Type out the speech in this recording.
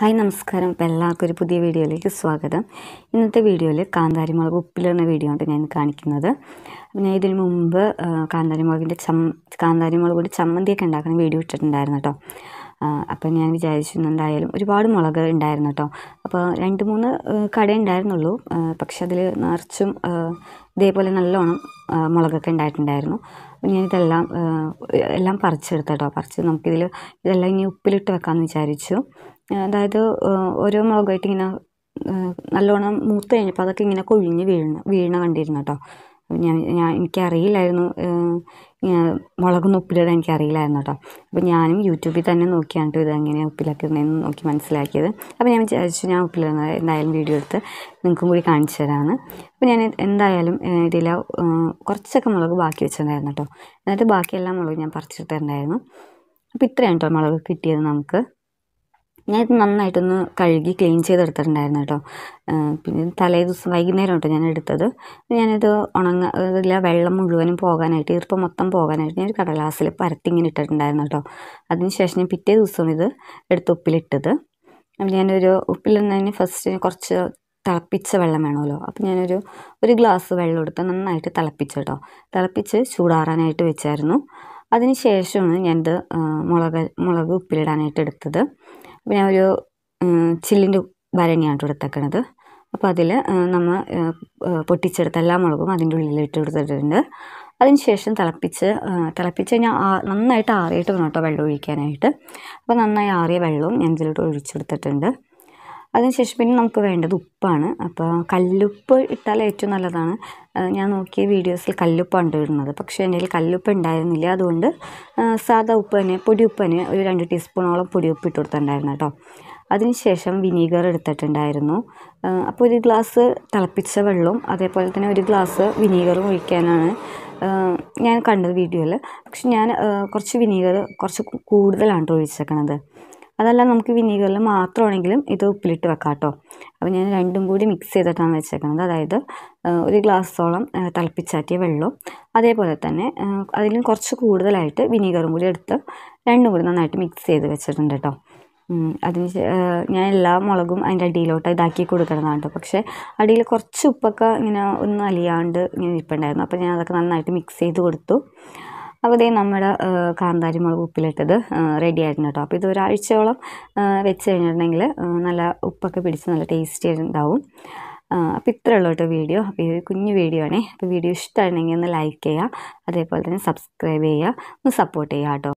hi നമസ്കാരം അപ്പോൾ എല്ലാവർക്കും ഒരു പുതിയ വീഡിയോയിലേക്ക് സ്വാഗതം ഇന്നത്തെ വീഡിയോയിൽ കാന്താരി മുളക് ഉപ്പിലിടുന്ന വീഡിയോ ആണ് ഞാൻ കാണിക്കുന്നത് ഞാൻ ഇതിനു മുമ്പ് കാന്താരി മുളകിൻ്റെ ചം കാന്താരി മുളക് ചമ്മന്തിയൊക്കെ ഉണ്ടാക്കുന്ന വീഡിയോ ഇട്ടിട്ടുണ്ടായിരുന്നു കേട്ടോ അപ്പോൾ ഞാൻ എന്തായാലും ഒരുപാട് മുളക് ഉണ്ടായിരുന്നു കേട്ടോ അപ്പോൾ രണ്ട് മൂന്ന് കട ഉണ്ടായിരുന്നുള്ളൂ പക്ഷെ അതിൽ നിറച്ചും ഇതേപോലെ നല്ലോണം മുളകൊക്കെ ഉണ്ടായിട്ടുണ്ടായിരുന്നു ഞാനിതെല്ലാം എല്ലാം പറിച്ചെടുത്ത കേട്ടോ പറിച്ച് നമുക്കിതിൽ ഇതെല്ലാം ഇനി ഉപ്പിലിട്ട് വെക്കാമെന്ന് വിചാരിച്ചു അതായത് ഓരോ മുളകായിട്ട് ഇങ്ങനെ നല്ലോണം മൂത്ത് കഴിഞ്ഞപ്പോൾ അതൊക്കെ ഇങ്ങനെ കൊഴിഞ്ഞ് വീഴണം വീണ കണ്ടിരുന്നു കേട്ടോ ഞാൻ ഞാൻ എനിക്കറിയില്ലായിരുന്നു മുളകൊന്നും ഉപ്പിലിടാൻ എനിക്കറിയില്ലായിരുന്നു കേട്ടോ അപ്പോൾ ഞാനും യൂട്യൂബിൽ തന്നെ നോക്കിയാണ് ഇത് എങ്ങനെ ഉപ്പിലാക്കുന്നതെന്ന് നോക്കി മനസ്സിലാക്കിയത് അപ്പോൾ ഞാൻ വിചാരിച്ചു ഞാൻ ഉപ്പിലിടുന്ന എന്തായാലും വീഡിയോ എടുത്ത് നിങ്ങൾക്കും കൂടി കാണിച്ചു തരാമെന്ന് അപ്പോൾ ഞാൻ എന്തായാലും ഇതിൽ കുറച്ചൊക്കെ മുളക് ബാക്കി വെച്ചിട്ടുണ്ടായിരുന്നു കേട്ടോ എന്നിട്ട് ബാക്കി മുളക് ഞാൻ പറിച്ചിട്ടുണ്ടായിരുന്നു അപ്പോൾ ഇത്രയാണ് കേട്ടോ മുളക് കിട്ടിയത് നമുക്ക് ഞാൻ ഇത് നന്നായിട്ടൊന്ന് കഴുകി ക്ലീൻ ചെയ്തെടുത്തിട്ടുണ്ടായിരുന്നു കേട്ടോ പിന്നെ തലേ ദിവസം വൈകുന്നേരം കേട്ടോ ഞാൻ എടുത്തത് ഞാനിത് ഉണങ്ങ ഇതില്ല വെള്ളം മുഴുവനും പോകാനായിട്ട് ഈർപ്പം മൊത്തം പോകാനായിട്ട് ഞാൻ ഒരു കടലാസിൽ പരത്തി ഇങ്ങനെ ഇട്ടിട്ടുണ്ടായിരുന്നു കേട്ടോ അതിനുശേഷം ഞാൻ പിറ്റേ ദിവസം ഇത് എടുത്ത് ഉപ്പിലിട്ടത് അപ്പം ഞാനൊരു ഉപ്പിലിടുന്നതിന് ഫസ്റ്റ് കുറച്ച് തിളപ്പിച്ച വെള്ളം വേണമല്ലോ അപ്പോൾ ഞാനൊരു ഒരു ഗ്ലാസ് വെള്ളം എടുത്ത് നന്നായിട്ട് തിളപ്പിച്ചു കേട്ടോ തിളപ്പിച്ച് ചൂടാറാനായിട്ട് വെച്ചായിരുന്നു അതിന് ശേഷമാണ് ഞാനിത് മുളക് മുളക് ഉപ്പിലിടാനായിട്ട് എടുത്തത് പിന്നെ ഒരു ചില്ലിൻ്റെ ഭരണിയാണ് കേട്ടോ എടുത്തേക്കണത് അപ്പോൾ അതിൽ നമ്മൾ പൊട്ടിച്ചെടുത്ത എല്ലാ മുളകും അതിൻ്റെ ഉള്ളിൽ ഇട്ട് കൊടുത്തിട്ടുണ്ട് ശേഷം തിളപ്പിച്ച് തിളപ്പിച്ച് കഴിഞ്ഞാൽ നന്നായിട്ട് ആറിയിട്ട് വേണം കേട്ടോ വെള്ളം ഒഴിക്കാനായിട്ട് അപ്പോൾ നന്നായി ആറിയ വെള്ളവും ഞാൻ ഇതിലോട്ട് ഒഴിച്ചെടുത്തിട്ടുണ്ട് അതിനുശേഷം പിന്നെ നമുക്ക് വേണ്ടത് ഉപ്പാണ് അപ്പോൾ കല്ലുപ്പ് ഇട്ടാൽ ഏറ്റവും നല്ലതാണ് ഞാൻ നോക്കിയ വീഡിയോസിൽ കല്ലുപ്പാണ് ഇടുന്നത് പക്ഷേ എൻ്റെ കയ്യിൽ കല്ലുപ്പ് ഉണ്ടായിരുന്നില്ല അതുകൊണ്ട് സാധാ ഉപ്പ് തന്നെ പൊടിയുപ്പ് തന്നെ ഒരു രണ്ട് ടീസ്പൂണോളം പൊടിയുപ്പ് ഇട്ട് കൊടുത്തിട്ടുണ്ടായിരുന്നു കേട്ടോ അതിനുശേഷം വിനീഗർ എടുത്തിട്ടുണ്ടായിരുന്നു അപ്പോൾ ഒരു ഗ്ലാസ് തിളപ്പിച്ച വെള്ളവും അതേപോലെ തന്നെ ഒരു ഗ്ലാസ് വിനീഗറും ഒഴിക്കാനാണ് ഞാൻ കണ്ടത് വീഡിയോയിൽ പക്ഷെ ഞാൻ കുറച്ച് വിനീഗർ കുറച്ച് കൂടുതലാണ് ഒഴിച്ചേക്കണത് അതല്ല നമുക്ക് വിനീഗറിൽ മാത്രമാണെങ്കിലും ഇത് ഉപ്പിലിട്ട് വെക്കാം കേട്ടോ അപ്പോൾ ഞാൻ രണ്ടും കൂടി മിക്സ് ചെയ്തിട്ടാണ് വെച്ചേക്കുന്നത് അതായത് ഒരു ഗ്ലാസ്സോളം തിളപ്പിച്ചാറ്റിയ വെള്ളവും അതേപോലെ തന്നെ അതിലും കുറച്ച് കൂടുതലായിട്ട് വിനീഗറും കൂടി എടുത്ത് രണ്ടും കൂടി നന്നായിട്ട് മിക്സ് ചെയ്ത് വെച്ചിട്ടുണ്ട് കേട്ടോ അതിന് ഞാൻ എല്ലാ മുളകും അതിൻ്റെ അടിയിലോട്ട് ഇതാക്കി കൊടുക്കണതാണ് കേട്ടോ പക്ഷേ അടിയിൽ കുറച്ച് ഉപ്പൊക്കെ ഇങ്ങനെ ഒന്ന് അലിയാണ്ട് ഇങ്ങനെ ഇരിപ്പുണ്ടായിരുന്നു അപ്പോൾ ഞാൻ അതൊക്കെ നന്നായിട്ട് മിക്സ് ചെയ്ത് കൊടുത്തു അപ്പോൾ ഇതേ നമ്മുടെ കാന്താരി മുളക് ഉപ്പിലിട്ടത് റെഡി ആയിട്ടുണ്ട് കേട്ടോ അപ്പോൾ ഇതൊരാഴ്ചയോളം വെച്ച് കഴിഞ്ഞിട്ടുണ്ടെങ്കിൽ നല്ല ഉപ്പൊക്കെ പിടിച്ച് നല്ല ടേസ്റ്റി ഉണ്ടാവും അപ്പോൾ ഇത്ര ഉള്ളൂ കേട്ടോ വീഡിയോ അപ്പോൾ ഈ കുഞ്ഞു വീഡിയോ ആണേ അപ്പോൾ വീഡിയോ ഇഷ്ടമായിരുന്നെങ്കിൽ ഒന്ന് ലൈക്ക് ചെയ്യുക അതേപോലെ തന്നെ സബ്സ്ക്രൈബ് ചെയ്യുക ഒന്ന് സപ്പോർട്ട് ചെയ്യുക കേട്ടോ